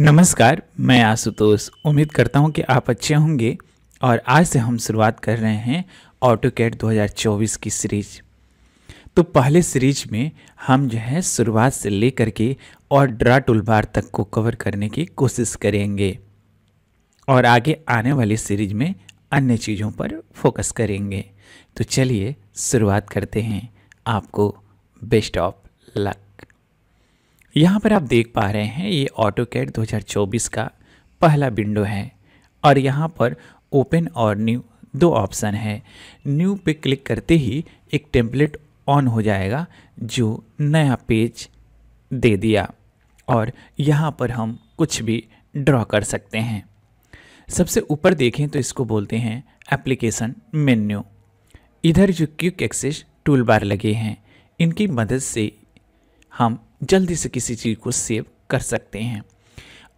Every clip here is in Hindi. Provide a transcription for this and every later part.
नमस्कार मैं आशुतोष उम्मीद करता हूं कि आप अच्छे होंगे और आज से हम शुरुआत कर रहे हैं ऑटो कैट दो की सीरीज तो पहले सीरीज में हम जो है शुरुआत से लेकर के और ड्रा टूल बार तक को कवर करने की कोशिश करेंगे और आगे आने वाली सीरीज में अन्य चीज़ों पर फोकस करेंगे तो चलिए शुरुआत करते हैं आपको बेस्ट ऑफ लक यहाँ पर आप देख पा रहे हैं ये ऑटो कैड दो का पहला विंडो है और यहाँ पर ओपन और न्यू दो ऑप्शन है न्यू पे क्लिक करते ही एक टेम्पलेट ऑन हो जाएगा जो नया पेज दे दिया और यहाँ पर हम कुछ भी ड्रॉ कर सकते हैं सबसे ऊपर देखें तो इसको बोलते हैं एप्लीकेशन मेन्यू इधर जो क्यूक एक्सेस टूल बार लगे हैं इनकी मदद से हम जल्दी से किसी चीज़ को सेव कर सकते हैं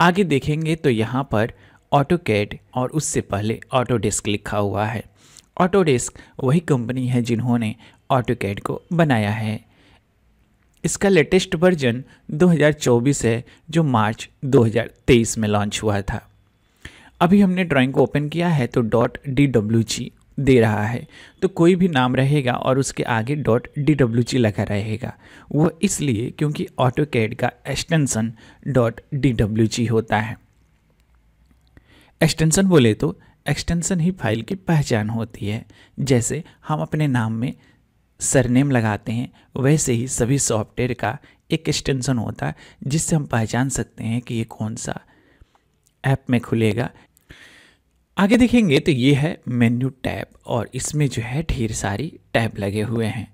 आगे देखेंगे तो यहाँ पर ऑटो कैड और उससे पहले ऑटो डेस्क लिखा हुआ है ऑटो डेस्क वही कंपनी है जिन्होंने ऑटो कैड को बनाया है इसका लेटेस्ट वर्जन 2024 है जो मार्च 2023 में लॉन्च हुआ था अभी हमने ड्राइंग को ओपन किया है तो डॉट डी डब्ल्यू जी दे रहा है तो कोई भी नाम रहेगा और उसके आगे डॉट डी डब्ल्यू जी लगा रहेगा वो इसलिए क्योंकि ऑटो कैड का extension dot D W G होता है एक्सटेंसन बोले तो एक्सटेंसन ही फाइल की पहचान होती है जैसे हम अपने नाम में सरनेम लगाते हैं वैसे ही सभी सॉफ्टवेयर का एक एक्सटेंसन होता है जिससे हम पहचान सकते हैं कि ये कौन सा ऐप में खुलेगा आगे देखेंगे तो ये है मेन्यू टैब और इसमें जो है ढेर सारी टैब लगे हुए हैं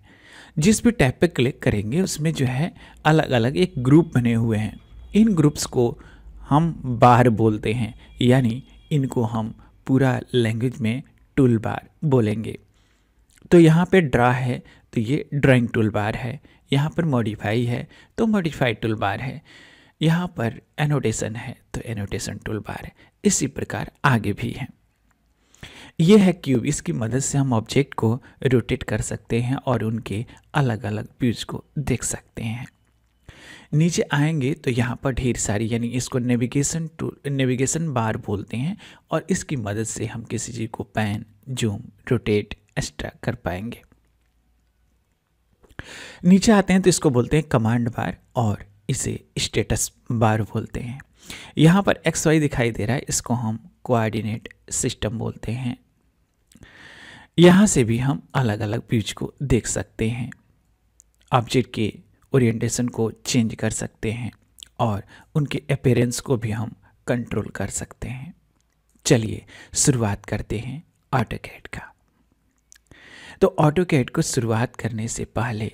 जिस भी टैब पे क्लिक करेंगे उसमें जो है अलग अलग एक ग्रुप बने हुए हैं इन ग्रुप्स को हम बार बोलते हैं यानी इनको हम पूरा लैंग्वेज में टूल बार बोलेंगे तो यहाँ पे ड्रा है तो ये ड्राइंग टूल बार है यहाँ पर मॉडिफाई है तो मॉडिफाई टूल बार है यहाँ पर एनोटेशन है तो एनोटेशन टूल बार इसी प्रकार आगे भी है ये है क्यूब इसकी मदद से हम ऑब्जेक्ट को रोटेट कर सकते हैं और उनके अलग अलग व्यूज को देख सकते हैं नीचे आएंगे तो यहाँ पर ढेर सारी यानी इसको नेविगेशन टूल नेविगेशन बार बोलते हैं और इसकी मदद से हम किसी चीज़ को पैन जूम रोटेट एक्स्ट्रा कर पाएंगे नीचे आते हैं तो इसको बोलते हैं कमांड बार और इसे स्टेटस बार बोलते हैं यहाँ पर एक्स वाई दिखाई दे रहा है इसको हम कोऑर्डिनेट सिस्टम बोलते हैं यहाँ से भी हम अलग अलग व्यूज को देख सकते हैं ऑब्जेक्ट के ओरिएंटेशन को चेंज कर सकते हैं और उनके अपेयरेंस को भी हम कंट्रोल कर सकते हैं चलिए शुरुआत करते हैं ऑटो कैट का तो ऑटो कैट को शुरुआत करने से पहले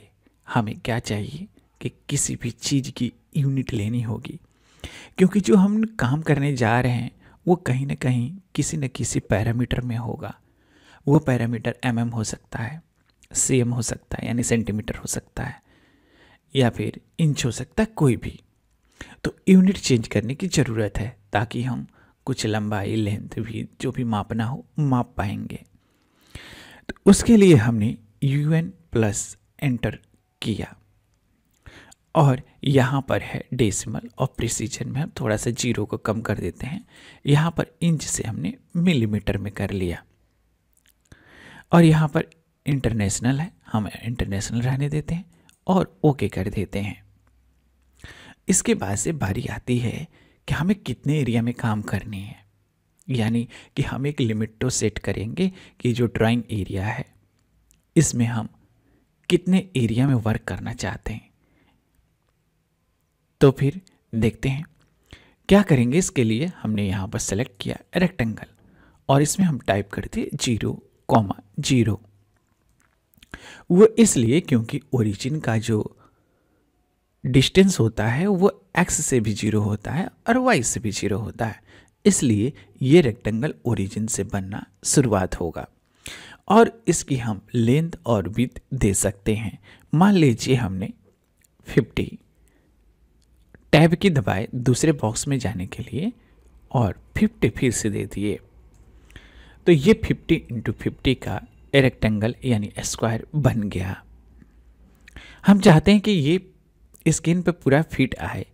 हमें क्या चाहिए कि किसी भी चीज़ की यूनिट लेनी होगी क्योंकि जो हम काम करने जा रहे हैं वो कहीं ना कहीं किसी न किसी पैरामीटर में होगा वो पैरामीटर एम mm हो सकता है सी हो सकता है यानी सेंटीमीटर हो सकता है या फिर इंच हो सकता है कोई भी तो यूनिट चेंज करने की ज़रूरत है ताकि हम कुछ लंबाई लेंथ भी जो भी मापना हो माप पाएंगे तो उसके लिए हमने यू एन प्लस एंटर किया और यहाँ पर है डेसिमल और प्रिसीजन में हम थोड़ा सा जीरो को कम कर देते हैं यहाँ पर इंच से हमने मिलीमीटर में कर लिया और यहाँ पर इंटरनेशनल है हम इंटरनेशनल रहने देते हैं और ओके कर देते हैं इसके बाद से बारी आती है कि हमें कितने एरिया में काम करनी है यानी कि हम एक लिमिट तो सेट करेंगे कि जो ड्राइंग एरिया है इसमें हम कितने एरिया में वर्क करना चाहते हैं तो फिर देखते हैं क्या करेंगे इसके लिए हमने यहाँ पर सेलेक्ट किया रेक्टेंगल और इसमें हम टाइप करते जीरो कॉमा जीरो वो इसलिए क्योंकि ओरिजिन का जो डिस्टेंस होता है वो एक्स से भी जीरो होता है और वाई से भी जीरो होता है इसलिए ये रेक्टेंगल ओरिजिन से बनना शुरुआत होगा और इसकी हम लेंथ और विथ दे सकते हैं मान लीजिए हमने फिफ्टी टैब की दबाए दूसरे बॉक्स में जाने के लिए और 50 फिर से दे दिए तो ये 50 इंटू फिफ्टी का रेक्टेंगल यानी स्क्वायर बन गया हम चाहते हैं कि ये स्क्रीन पर पूरा फिट आए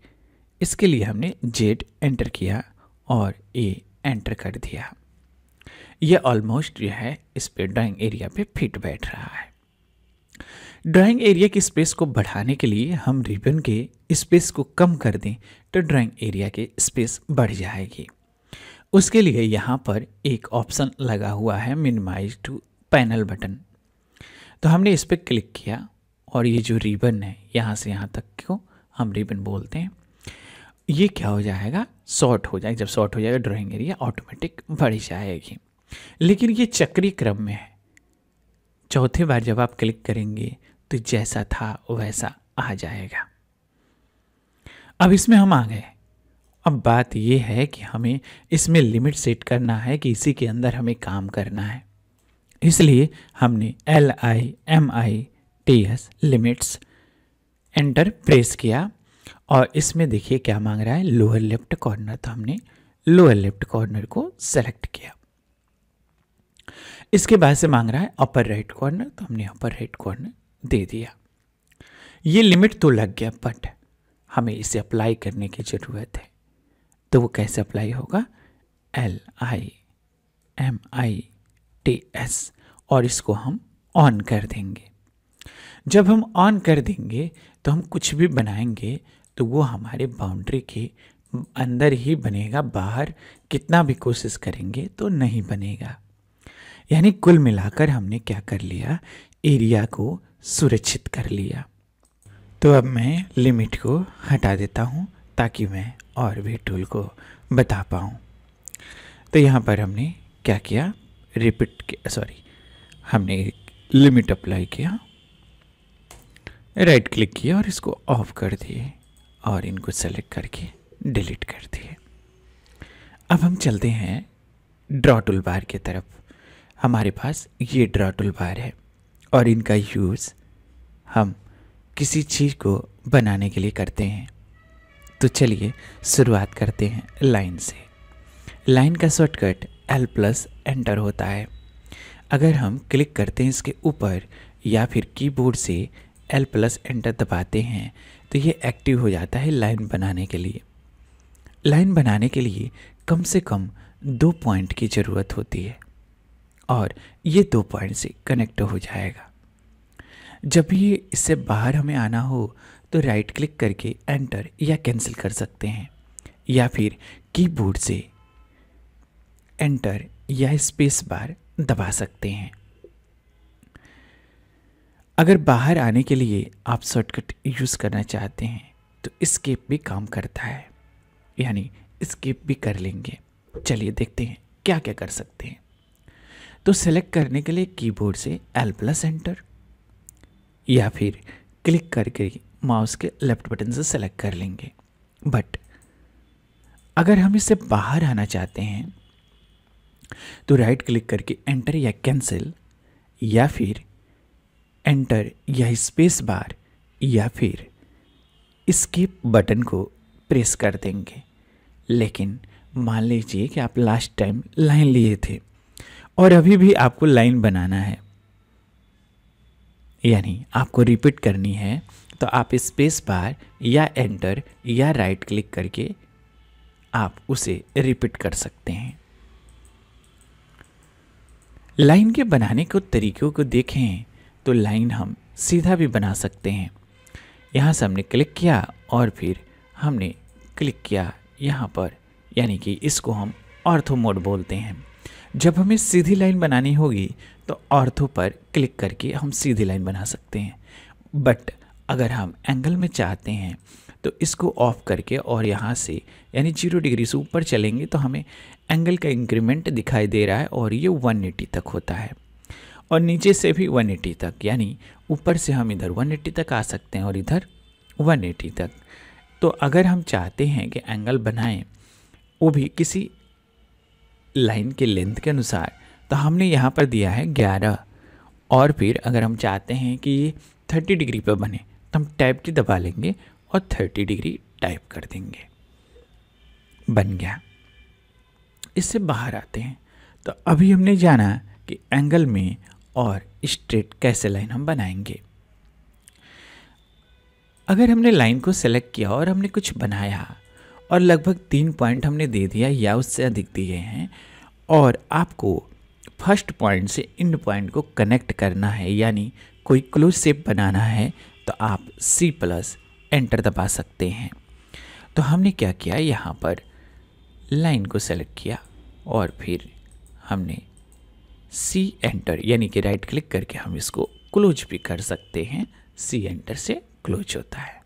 इसके लिए हमने जेड एंटर किया और ए एंटर कर दिया ये ऑलमोस्ट जो है इस पर ड्राइंग एरिया पे फिट बैठ रहा है ड्राइंग एरिया की स्पेस को बढ़ाने के लिए हम रिबन के स्पेस को कम कर दें तो ड्राइंग एरिया के स्पेस बढ़ जाएगी उसके लिए यहाँ पर एक ऑप्शन लगा हुआ है मिनिमाइज टू पैनल बटन तो हमने इस पर क्लिक किया और ये जो रिबन है यहाँ से यहाँ तक को हम रिबन बोलते हैं ये क्या हो जाएगा शॉर्ट हो जाएगा जब शॉर्ट हो जाएगा ड्राइंग एरिया ऑटोमेटिक बढ़ जाएगी लेकिन ये चक्री क्रम में है चौथे बार जब आप क्लिक करेंगे तो जैसा था वैसा आ जाएगा अब इसमें हम आ गए अब बात यह है कि हमें इसमें लिमिट सेट करना है कि इसी के अंदर हमें काम करना है इसलिए हमने L I M I T S limits enter press किया और इसमें देखिए क्या मांग रहा है लोअर लेफ्ट कॉर्नर तो हमने लोअर लेफ्ट कॉर्नर को सेलेक्ट किया इसके बाद से मांग रहा है अपर राइट कॉर्नर तो हमने अपर राइट कॉर्नर दे दिया ये लिमिट तो लग गया बट हमें इसे अप्लाई करने की ज़रूरत है तो वो कैसे अप्लाई होगा L I M I T S और इसको हम ऑन कर देंगे जब हम ऑन कर देंगे तो हम कुछ भी बनाएंगे तो वो हमारे बाउंड्री के अंदर ही बनेगा बाहर कितना भी कोशिश करेंगे तो नहीं बनेगा यानी कुल मिलाकर हमने क्या कर लिया एरिया को सुरक्षित कर लिया तो अब मैं लिमिट को हटा देता हूँ ताकि मैं और भी टूल को बता पाऊँ तो यहाँ पर हमने क्या किया रिपीट किया सॉरी हमने लिमिट अप्लाई किया राइट क्लिक किया और इसको ऑफ कर दिए और इनको सेलेक्ट करके डिलीट कर दिए अब हम चलते हैं ड्रॉ टूल बार की तरफ हमारे पास ये ड्रा टूल बार है और इनका यूज़ हम किसी चीज़ को बनाने के लिए करते हैं तो चलिए शुरुआत करते हैं लाइन से लाइन का शॉर्टकट एल प्लस एंटर होता है अगर हम क्लिक करते हैं इसके ऊपर या फिर कीबोर्ड से एल प्लस एंटर दबाते हैं तो ये एक्टिव हो जाता है लाइन बनाने के लिए लाइन बनाने के लिए कम से कम दो पॉइंट की ज़रूरत होती है और ये दो पॉइंट से कनेक्ट हो जाएगा जब ये इससे बाहर हमें आना हो तो राइट क्लिक करके एंटर या कैंसिल कर सकते हैं या फिर कीबोर्ड से एंटर या स्पेस बार दबा सकते हैं अगर बाहर आने के लिए आप शॉर्टकट यूज़ करना चाहते हैं तो स्केप भी काम करता है यानी स्केप भी कर लेंगे चलिए देखते हैं क्या क्या कर सकते हैं तो सेलेक्ट करने के लिए कीबोर्ड से एल प्लस एंटर या फिर क्लिक करके माउस के लेफ्ट बटन से सेलेक्ट कर लेंगे बट अगर हम इससे बाहर आना चाहते हैं तो राइट क्लिक करके एंटर या कैंसिल या फिर एंटर या स्पेस बार या फिर स्किप बटन को प्रेस कर देंगे लेकिन मान लीजिए कि आप लास्ट टाइम लाइन लिए थे और अभी भी आपको लाइन बनाना है यानी आपको रिपीट करनी है तो आप स्पेस बार या एंटर या राइट क्लिक करके आप उसे रिपीट कर सकते हैं लाइन के बनाने के तरीकों को देखें तो लाइन हम सीधा भी बना सकते हैं यहाँ से हमने क्लिक किया और फिर हमने क्लिक किया यहाँ पर यानी कि इसको हम ऑर्थो मोड बोलते हैं जब हमें सीधी लाइन बनानी होगी तो ऑर्थो पर क्लिक करके हम सीधी लाइन बना सकते हैं बट अगर हम एंगल में चाहते हैं तो इसको ऑफ करके और यहाँ से यानी जीरो डिग्री से ऊपर चलेंगे तो हमें एंगल का इंक्रीमेंट दिखाई दे रहा है और ये 180 तक होता है और नीचे से भी 180 तक यानी ऊपर से हम इधर 180 तक आ सकते हैं और इधर 180 तक तो अगर हम चाहते हैं कि एंगल बनाएं वो भी किसी लाइन के लेंथ के अनुसार तो हमने यहाँ पर दिया है ग्यारह और फिर अगर हम चाहते हैं कि ये थर्टी डिग्री पर बने तो हम टाइप की दबा लेंगे और थर्टी डिग्री टाइप कर देंगे बन गया इससे बाहर आते हैं तो अभी हमने जाना कि एंगल में और स्ट्रेट कैसे लाइन हम बनाएंगे अगर हमने लाइन को सेलेक्ट किया और हमने कुछ बनाया और लगभग तीन पॉइंट हमने दे दिया या उससे अधिक दिए हैं और आपको फर्स्ट पॉइंट से इंड पॉइंट को कनेक्ट करना है यानी कोई क्लोज सेप बनाना है तो आप सी प्लस एंटर दबा सकते हैं तो हमने क्या किया यहाँ पर लाइन को सेलेक्ट किया और फिर हमने सी एंटर यानी कि राइट क्लिक करके हम इसको क्लोज भी कर सकते हैं सी एंटर से क्लोज होता है